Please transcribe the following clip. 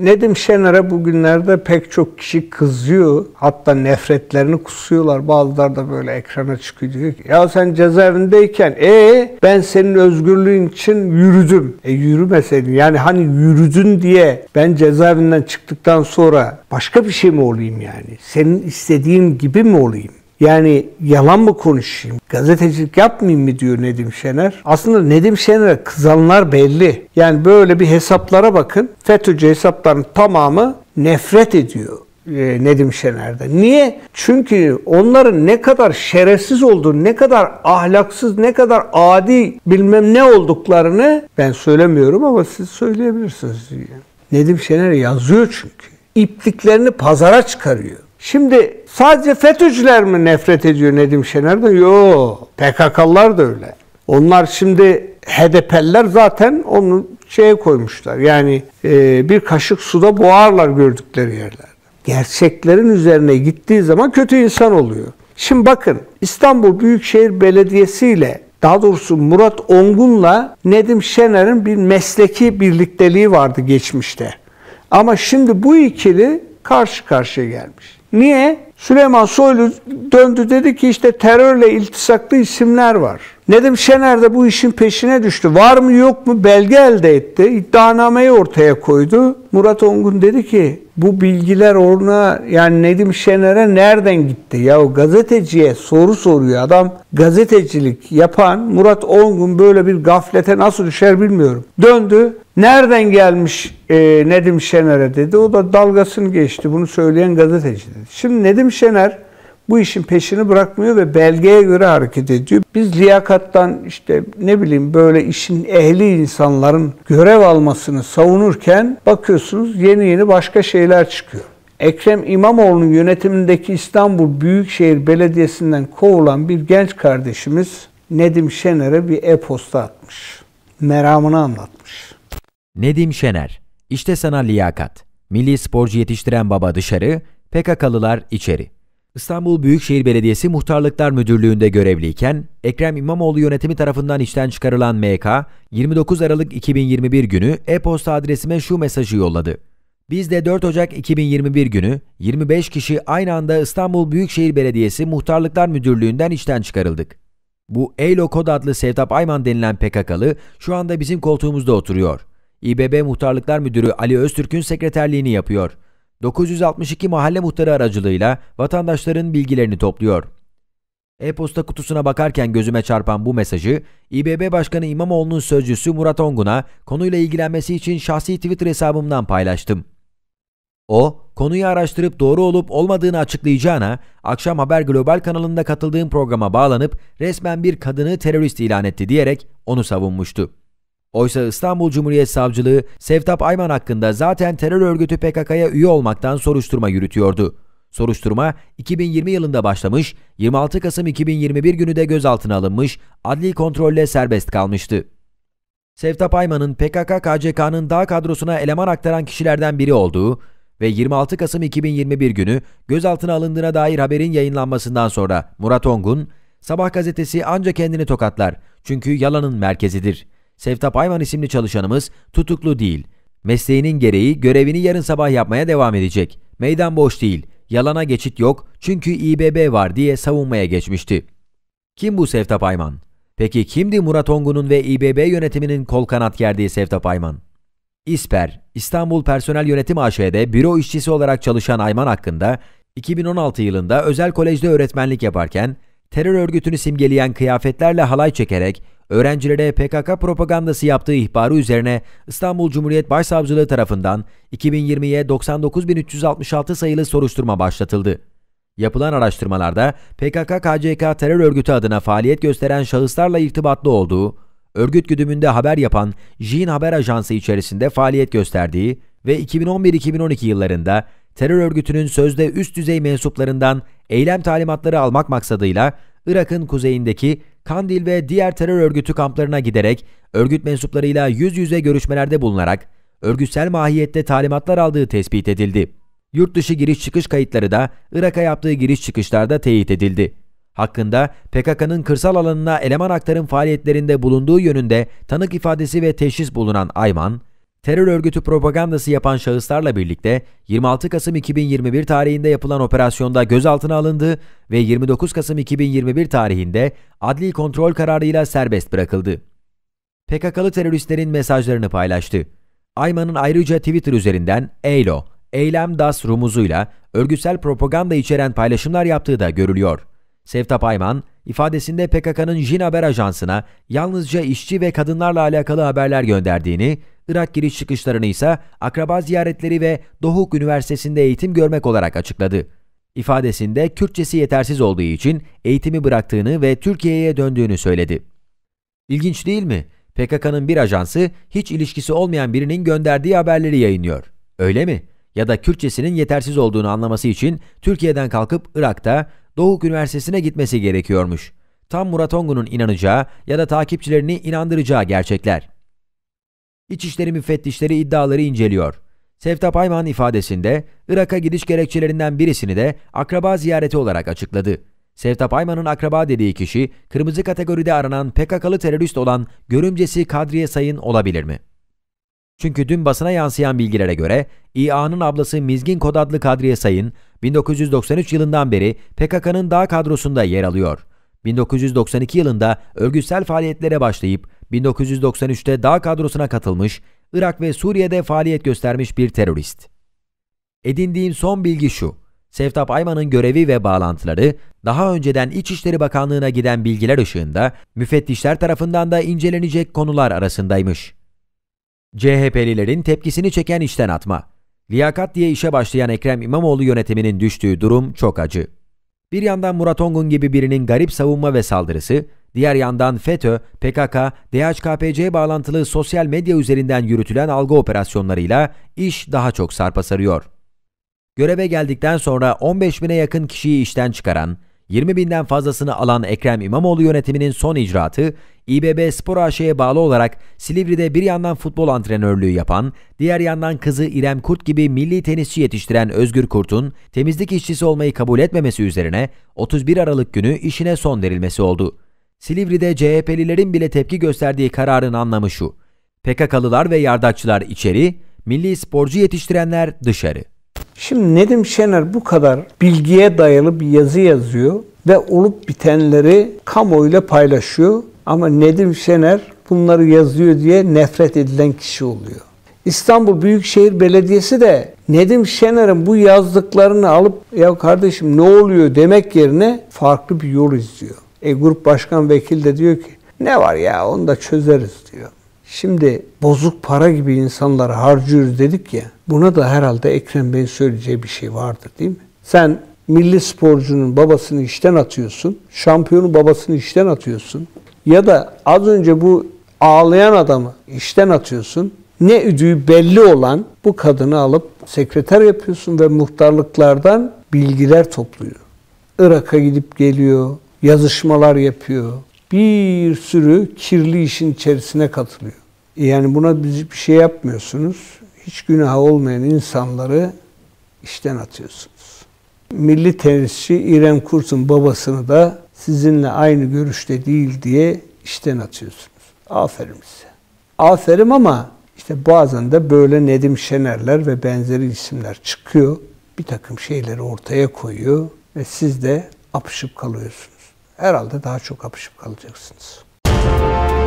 Nedim Şener'e bugünlerde pek çok kişi kızıyor. Hatta nefretlerini kusuyorlar. Bazılar da böyle ekrana çıkıyor diyor ki ya sen cezaevindeyken e ben senin özgürlüğün için yürüdüm. E yürümeseydin yani hani yürüdün diye ben cezaevinden çıktıktan sonra başka bir şey mi olayım yani? Senin istediğin gibi mi olayım? Yani yalan mı konuşayım, gazetecilik yapmayayım mı diyor Nedim Şener. Aslında Nedim Şener'e kızanlar belli. Yani böyle bir hesaplara bakın. FETÖ'cü hesapların tamamı nefret ediyor. E, Nedim Şener'de. Niye? Çünkü onların ne kadar şerefsiz olduğunu, ne kadar ahlaksız, ne kadar adi bilmem ne olduklarını ben söylemiyorum ama siz söyleyebilirsiniz. Nedim Şener yazıyor çünkü. İpliklerini pazara çıkarıyor. Şimdi sadece FETÖ'cüler mi nefret ediyor Nedim Şener'den? Yo, PKK'lılar da öyle. Onlar şimdi HDP'liler zaten onu şeye koymuşlar. Yani e, bir kaşık suda boğarlar gördükleri yerlerde. Gerçeklerin üzerine gittiği zaman kötü insan oluyor. Şimdi bakın İstanbul Büyükşehir Belediyesi ile daha doğrusu Murat Ongun'la Nedim Şener'in bir mesleki birlikteliği vardı geçmişte. Ama şimdi bu ikili karşı karşıya gelmiş. Niye? Süleyman Soylu döndü dedi ki işte terörle iltisaklı isimler var. Nedim Şener de bu işin peşine düştü. Var mı yok mu belge elde etti. İddianameyi ortaya koydu. Murat Ongun dedi ki bu bilgiler ona yani Nedim Şener'e nereden gitti? Ya o gazeteciye soru soruyor adam. Gazetecilik yapan Murat Ongun böyle bir gaflete nasıl düşer bilmiyorum. Döndü. Nereden gelmiş e, Nedim Şener'e dedi. O da dalgasını geçti. Bunu söyleyen gazeteci dedi. Şimdi Nedim Şener bu işin peşini bırakmıyor ve belgeye göre hareket ediyor. Biz liyakattan işte ne bileyim böyle işin ehli insanların görev almasını savunurken bakıyorsunuz yeni yeni başka şeyler çıkıyor. Ekrem İmamoğlu'nun yönetimindeki İstanbul Büyükşehir Belediyesi'nden kovulan bir genç kardeşimiz Nedim Şener'e bir e-posta atmış. Meramını anlatmış. Nedim Şener, işte sana liyakat. Milli sporcu yetiştiren baba dışarı, PKK'lılar içeri. İstanbul Büyükşehir Belediyesi Muhtarlıklar Müdürlüğü'nde görevliyken Ekrem İmamoğlu yönetimi tarafından işten çıkarılan MK, 29 Aralık 2021 günü e-posta adresime şu mesajı yolladı. Biz de 4 Ocak 2021 günü 25 kişi aynı anda İstanbul Büyükşehir Belediyesi Muhtarlıklar Müdürlüğü'nden işten çıkarıldık. Bu Eylo Kod adlı Sevtap Ayman denilen PKK'lı şu anda bizim koltuğumuzda oturuyor. İBB Muhtarlıklar Müdürü Ali Öztürk'ün sekreterliğini yapıyor.'' 962 mahalle muhtarı aracılığıyla vatandaşların bilgilerini topluyor. E-posta kutusuna bakarken gözüme çarpan bu mesajı İBB Başkanı İmamoğlu'nun sözcüsü Murat Ongun'a konuyla ilgilenmesi için şahsi Twitter hesabımdan paylaştım. O, konuyu araştırıp doğru olup olmadığını açıklayacağına, akşam Haber Global kanalında katıldığım programa bağlanıp resmen bir kadını terörist ilan etti diyerek onu savunmuştu. Oysa İstanbul Cumhuriyet Savcılığı Sevtap Ayman hakkında zaten terör örgütü PKK'ya üye olmaktan soruşturma yürütüyordu. Soruşturma 2020 yılında başlamış, 26 Kasım 2021 günü de gözaltına alınmış, adli kontrolle serbest kalmıştı. Sevtap Ayman'ın PKK-KCK'nın dağ kadrosuna eleman aktaran kişilerden biri olduğu ve 26 Kasım 2021 günü gözaltına alındığına dair haberin yayınlanmasından sonra Murat Ongun, Sabah gazetesi anca kendini tokatlar çünkü yalanın merkezidir.'' Sevtap Ayman isimli çalışanımız tutuklu değil. Mesleğinin gereği görevini yarın sabah yapmaya devam edecek. Meydan boş değil. Yalana geçit yok çünkü İBB var diye savunmaya geçmişti. Kim bu Sevtap Ayman? Peki kimdi Murat Ongun'un ve İBB yönetiminin kol kanat gerdiği Sevtap Ayman? İSPER, İstanbul Personel Yönetim AŞ'de büro işçisi olarak çalışan Ayman hakkında 2016 yılında özel kolejde öğretmenlik yaparken terör örgütünü simgeleyen kıyafetlerle halay çekerek öğrencilere PKK propagandası yaptığı ihbarı üzerine İstanbul Cumhuriyet Başsavcılığı tarafından 2020'ye 99.366 sayılı soruşturma başlatıldı. Yapılan araştırmalarda PKK-KCK terör örgütü adına faaliyet gösteren şahıslarla irtibatlı olduğu, örgüt güdümünde haber yapan JIN Haber Ajansı içerisinde faaliyet gösterdiği ve 2011-2012 yıllarında terör örgütünün sözde üst düzey mensuplarından eylem talimatları almak maksadıyla Irak'ın kuzeyindeki Kandil ve diğer terör örgütü kamplarına giderek örgüt mensuplarıyla yüz yüze görüşmelerde bulunarak örgütsel mahiyette talimatlar aldığı tespit edildi. Yurt dışı giriş çıkış kayıtları da Irak'a yaptığı giriş çıkışlarda teyit edildi. Hakkında PKK'nın kırsal alanına eleman aktarım faaliyetlerinde bulunduğu yönünde tanık ifadesi ve teşhis bulunan Ayman, terör örgütü propagandası yapan şahıslarla birlikte 26 Kasım 2021 tarihinde yapılan operasyonda gözaltına alındı ve 29 Kasım 2021 tarihinde adli kontrol kararıyla serbest bırakıldı. PKK'lı teröristlerin mesajlarını paylaştı. Ayman'ın ayrıca Twitter üzerinden EYLO, Eylem Das rumuzuyla örgütsel propaganda içeren paylaşımlar yaptığı da görülüyor. Sevtap Ayman ifadesinde PKK'nın Jin Haber Ajansı'na yalnızca işçi ve kadınlarla alakalı haberler gönderdiğini, Irak giriş çıkışlarını ise akraba ziyaretleri ve Dohuk Üniversitesi'nde eğitim görmek olarak açıkladı. İfadesinde Kürtçesi yetersiz olduğu için eğitimi bıraktığını ve Türkiye'ye döndüğünü söyledi. İlginç değil mi? PKK'nın bir ajansı hiç ilişkisi olmayan birinin gönderdiği haberleri yayınlıyor. Öyle mi? Ya da Kürtçesinin yetersiz olduğunu anlaması için Türkiye'den kalkıp Irak'ta Doğu Üniversitesi'ne gitmesi gerekiyormuş. Tam Murat Ongun'un inanacağı ya da takipçilerini inandıracağı gerçekler. İçişleri müfettişleri iddiaları inceliyor. Sevtap Ayman ifadesinde Irak'a gidiş gerekçelerinden birisini de akraba ziyareti olarak açıkladı. Sevtap Ayman'ın akraba dediği kişi kırmızı kategoride aranan PKK'lı terörist olan görümcesi Kadriye Sayın olabilir mi? Çünkü dün basına yansıyan bilgilere göre İA'nın ablası Mizgin Kod adlı Kadriye Sayın 1993 yılından beri PKK'nın dağ kadrosunda yer alıyor. 1992 yılında örgütsel faaliyetlere başlayıp 1993'te dağ kadrosuna katılmış, Irak ve Suriye'de faaliyet göstermiş bir terörist. Edindiğim son bilgi şu. Sevtap Ayman'ın görevi ve bağlantıları daha önceden İçişleri Bakanlığı'na giden bilgiler ışığında müfettişler tarafından da incelenecek konular arasındaymış. CHP'lilerin tepkisini çeken işten atma. Liyakat diye işe başlayan Ekrem İmamoğlu yönetiminin düştüğü durum çok acı. Bir yandan Murat Ongun gibi birinin garip savunma ve saldırısı, diğer yandan FETÖ, PKK, DHKPC bağlantılı sosyal medya üzerinden yürütülen algı operasyonlarıyla iş daha çok sarpa sarıyor. Göreve geldikten sonra 15 bine yakın kişiyi işten çıkaran, 20 binden fazlasını alan Ekrem İmamoğlu yönetiminin son icraatı, İBB Spor AŞ'ye bağlı olarak Silivri'de bir yandan futbol antrenörlüğü yapan, diğer yandan kızı İrem Kurt gibi milli tenisçi yetiştiren Özgür Kurt'un temizlik işçisi olmayı kabul etmemesi üzerine 31 Aralık günü işine son verilmesi oldu. Silivri'de CHP'lilerin bile tepki gösterdiği kararın anlamı şu. PKK'lılar ve yardakçılar içeri, milli sporcu yetiştirenler dışarı. Şimdi Nedim Şener bu kadar bilgiye dayalı bir yazı yazıyor ve olup bitenleri kamuoyuyla paylaşıyor. Ama Nedim Şener bunları yazıyor diye nefret edilen kişi oluyor. İstanbul Büyükşehir Belediyesi de Nedim Şener'in bu yazdıklarını alıp ya kardeşim ne oluyor demek yerine farklı bir yol izliyor. E grup başkan vekil de diyor ki ne var ya onu da çözeriz diyor. Şimdi bozuk para gibi insanları harcıyoruz dedik ya. Buna da herhalde Ekrem Bey'in söyleyeceği bir şey vardır değil mi? Sen milli sporcunun babasını işten atıyorsun. Şampiyonun babasını işten atıyorsun. Ya da az önce bu ağlayan adamı işten atıyorsun. Ne üdüğü belli olan bu kadını alıp sekreter yapıyorsun ve muhtarlıklardan bilgiler topluyor. Irak'a gidip geliyor, yazışmalar yapıyor. Bir sürü kirli işin içerisine katılıyor. Yani buna bir şey yapmıyorsunuz. Hiç günah olmayan insanları işten atıyorsunuz. Milli tenisçi İrem Kurt'un babasını da sizinle aynı görüşte değil diye işten atıyorsunuz. Aferin size. Aferin ama işte bazen de böyle Nedim Şenerler ve benzeri isimler çıkıyor. Bir takım şeyleri ortaya koyuyor ve siz de apışıp kalıyorsunuz. Herhalde daha çok apışıp kalacaksınız. Müzik